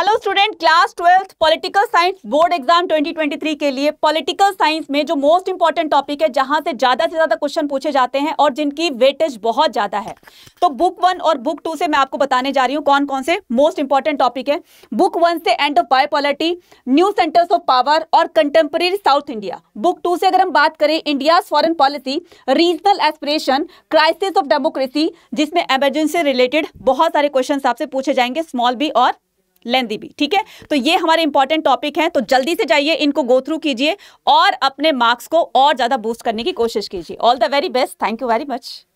hello student class twelfth political science board exam 2023 के लिए political science में जो मोस्ट इंपॉर्टेंट टॉपिक है जहां से ज़्यादा से ज़्यादा क्वेश्चन पूछे जाते हैं और जिनकी वेटेज बहुत ज़्यादा है तो बुक वन और बुक टू से मैं आपको बताने जा रही हूँ कौन कौन से मोस्ट इंपॉर्टेंट टॉपिक है बुक वन से end of bipolarity new centres of power और contemporary South India book two से अगर हम बात करें India foreign policy regional aspiration crisis of democracy जिसमें एमरजेंसी रिलेटेड बहुत सारे क्वेश्चन आपसे पूछे जाएंगे स्मॉल बी और लेंदी भी ठीक है तो ये हमारे इंपॉर्टेंट टॉपिक हैं तो जल्दी से जाइए इनको गो थ्रू कीजिए और अपने मार्क्स को और ज़्यादा बूस्ट करने की कोशिश कीजिए all the very best thank you very much